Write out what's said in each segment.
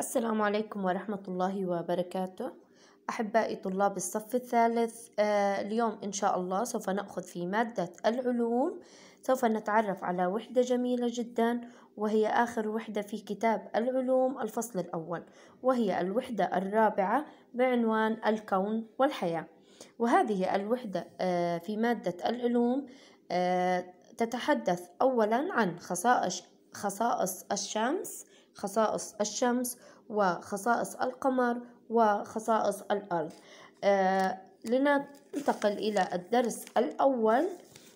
السلام عليكم ورحمة الله وبركاته أحبائي طلاب الصف الثالث آه، اليوم إن شاء الله سوف نأخذ في مادة العلوم سوف نتعرف على وحدة جميلة جدا وهي آخر وحدة في كتاب العلوم الفصل الأول وهي الوحدة الرابعة بعنوان الكون والحياة وهذه الوحدة آه، في مادة العلوم آه، تتحدث أولا عن خصائص خصائص الشمس خصائص الشمس وخصائص القمر وخصائص الأرض آه لننتقل إلى الدرس الأول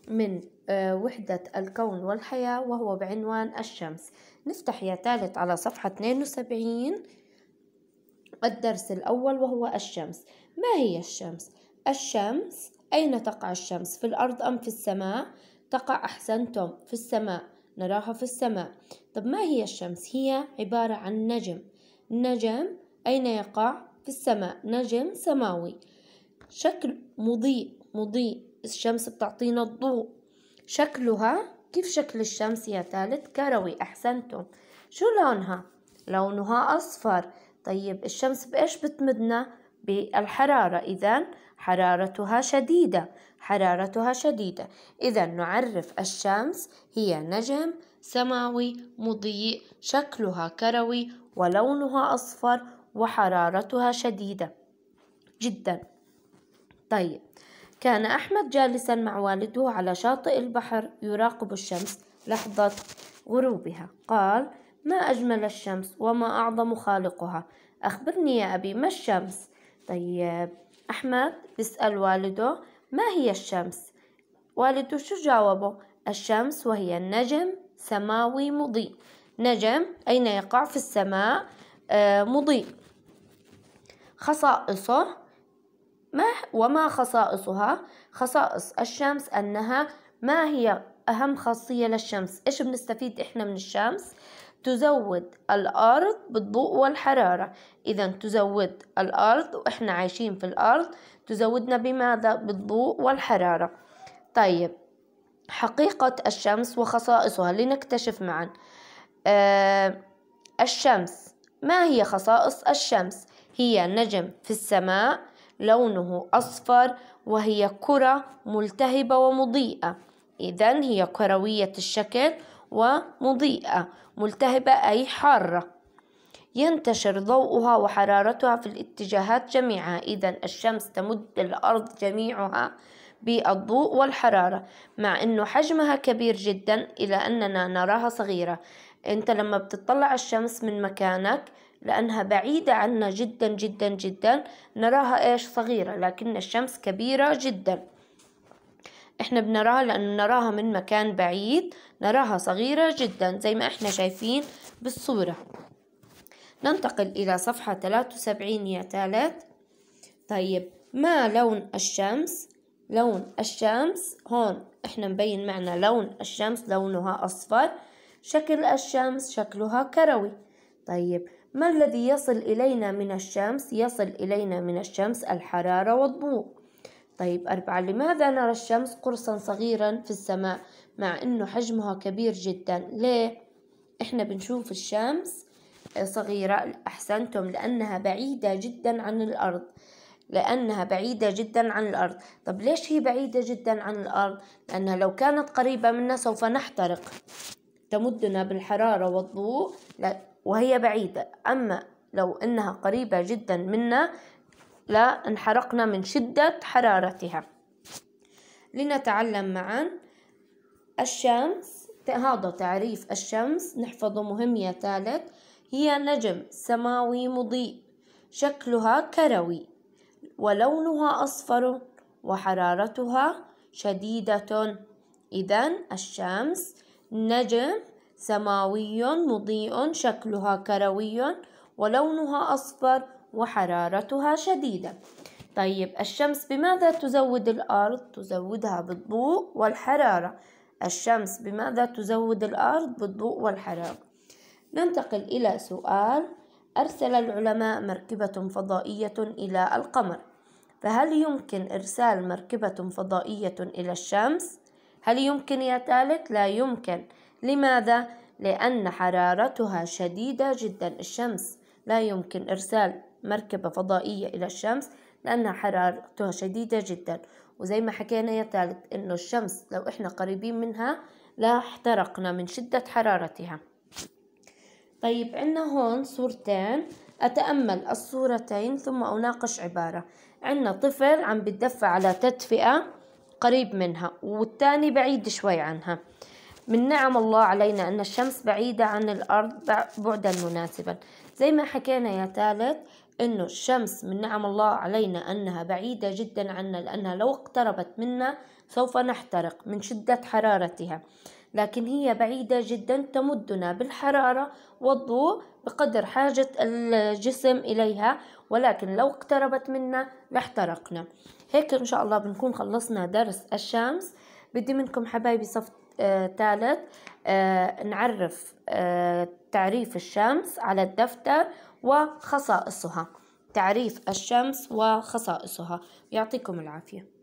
من آه وحدة الكون والحياة وهو بعنوان الشمس نفتح يا ثالث على صفحة 72 الدرس الأول وهو الشمس ما هي الشمس؟ الشمس أين تقع الشمس؟ في الأرض أم في السماء؟ تقع أحسنتم في السماء نراها في السماء طب ما هي الشمس هي عبارة عن نجم نجم أين يقع في السماء نجم سماوي شكل مضيء مضيء الشمس بتعطينا الضوء شكلها كيف شكل الشمس يا ثالث كروي أحسنتم شو لونها لونها أصفر طيب الشمس بإيش بتمدنا بالحرارة إذا حرارتها شديدة حرارتها شديدة إذا نعرف الشمس هي نجم سماوي مضيء شكلها كروي ولونها أصفر وحرارتها شديدة جدا طيب كان أحمد جالسا مع والده على شاطئ البحر يراقب الشمس لحظة غروبها قال ما أجمل الشمس وما أعظم خالقها أخبرني يا أبي ما الشمس طيب أحمد بيسأل والده ما هي الشمس؟ والده شو جاوبه؟ الشمس وهي النجم سماوي مضيء نجم أين يقع في السماء آه، مضيء خصائصه ما وما خصائصها خصائص الشمس أنها ما هي أهم خاصية للشمس إيش بنستفيد إحنا من الشمس تزود الأرض بالضوء والحرارة إذا تزود الأرض وإحنا عايشين في الأرض تزودنا بماذا؟ بالضوء والحرارة طيب حقيقة الشمس وخصائصها لنكتشف معا آه الشمس ما هي خصائص الشمس؟ هي نجم في السماء لونه أصفر وهي كرة ملتهبة ومضيئة إذا هي كروية الشكل ومضيئة ملتهبة أي حارة ينتشر ضوءها وحرارتها في الاتجاهات جميعها إذا الشمس تمد الأرض جميعها بالضوء والحرارة مع أنه حجمها كبير جدا إلى أننا نراها صغيرة أنت لما بتطلع الشمس من مكانك لأنها بعيدة عنا جدا جدا جدا نراها إيش صغيرة لكن الشمس كبيرة جدا احنا بنراها لانه نراها من مكان بعيد نراها صغيرة جدا زي ما احنا شايفين بالصورة ننتقل الى صفحة 73 يا تالت طيب ما لون الشمس لون الشمس هون احنا مبين معنا لون الشمس لونها اصفر شكل الشمس شكلها كروي طيب ما الذي يصل إلينا من الشمس؟ يصل إلينا من الشمس الحرارة والضوء طيب أربعة لماذا نرى الشمس قرصا صغيرا في السماء مع أنه حجمها كبير جدا ليه؟ إحنا بنشوف الشمس آه، صغيرة أحسنتم لأنها بعيدة جدا عن الأرض لأنها بعيدة جدا عن الأرض طب ليش هي بعيدة جدا عن الأرض؟ لأنها لو كانت قريبة منا سوف نحترق تمدنا بالحرارة والضوء وهي بعيدة أما لو أنها قريبة جدا منا لا انحرقنا من شدة حرارتها لنتعلم معا الشمس هذا تعريف الشمس نحفظه مهم يا ثالث هي نجم سماوي مضيء شكلها كروي ولونها أصفر وحرارتها شديدة إذا الشمس نجم سماوي مضيء شكلها كروي ولونها أصفر وحرارتها شديدة طيب الشمس بماذا تزود الأرض؟ تزودها بالضوء والحرارة الشمس بماذا تزود الأرض؟ بالضوء والحرارة ننتقل إلى سؤال أرسل العلماء مركبة فضائية إلى القمر فهل يمكن إرسال مركبة فضائية إلى الشمس؟ هل يمكن يا ثالث؟ لا يمكن لماذا؟ لأن حرارتها شديدة جدا الشمس لا يمكن إرسال مركبة فضائية إلى الشمس لأن حرارتها شديدة جدا وزي ما حكينا يا ثالث إنه الشمس لو إحنا قريبين منها لا احترقنا من شدة حرارتها طيب عنا هون صورتين أتأمل الصورتين ثم أناقش عبارة عنا طفل عم بتدفع على تدفئة قريب منها والتاني بعيد شوي عنها من نعم الله علينا أن الشمس بعيدة عن الأرض بعدا مناسبا زي ما حكينا يا ثالث أنه الشمس من نعم الله علينا أنها بعيدة جدا عنا لأنها لو اقتربت منا سوف نحترق من شدة حرارتها لكن هي بعيدة جدا تمدنا بالحرارة والضوء بقدر حاجة الجسم إليها ولكن لو اقتربت منا لاحترقنا هيك إن شاء الله بنكون خلصنا درس الشمس بدي منكم حبايبي صف ثالث آه، نعرف آه، تعريف الشمس على الدفتر وخصائصها تعريف الشمس وخصائصها يعطيكم العافية